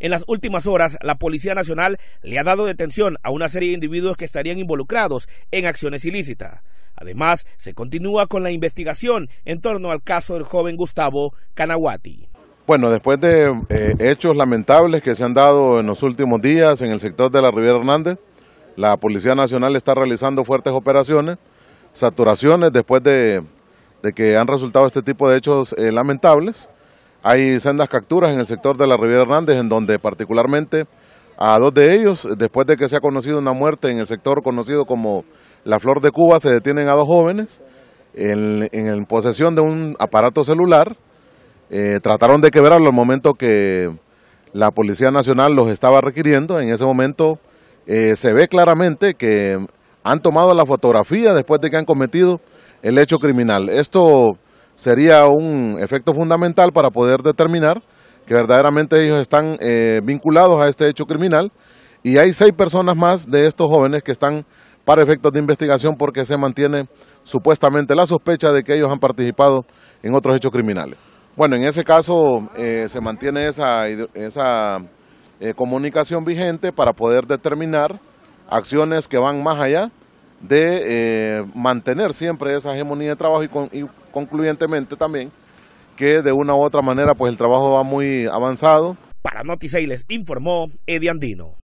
En las últimas horas, la Policía Nacional le ha dado detención a una serie de individuos que estarían involucrados en acciones ilícitas. Además, se continúa con la investigación en torno al caso del joven Gustavo Canahuati. Bueno, después de eh, hechos lamentables que se han dado en los últimos días en el sector de la Riviera Hernández, la Policía Nacional está realizando fuertes operaciones, saturaciones después de, que han resultado este tipo de hechos eh, lamentables. Hay sendas capturas en el sector de la Riviera Hernández, en donde particularmente a dos de ellos, después de que se ha conocido una muerte en el sector conocido como la Flor de Cuba, se detienen a dos jóvenes en, posesión de un aparato celular. Eh, trataron de quebrarlo al momento que la Policía Nacional los estaba requiriendo. En ese momento eh, se ve claramente que han tomado la fotografía después de que han cometido el hecho criminal. Esto sería un efecto fundamental para poder determinar que verdaderamente ellos están eh, vinculados a este hecho criminal. Y hay seis personas más de estos jóvenes que están para efectos de investigación porque se mantiene supuestamente la sospecha de que ellos han participado en otros hechos criminales. Bueno, en ese caso eh, se mantiene esa, esa eh, comunicación vigente para poder determinar acciones que van más allá de mantener siempre esa hegemonía de trabajo y, con, concluyentemente también que de una u otra manera pues el trabajo va muy avanzado. Para les informó Edi Andino.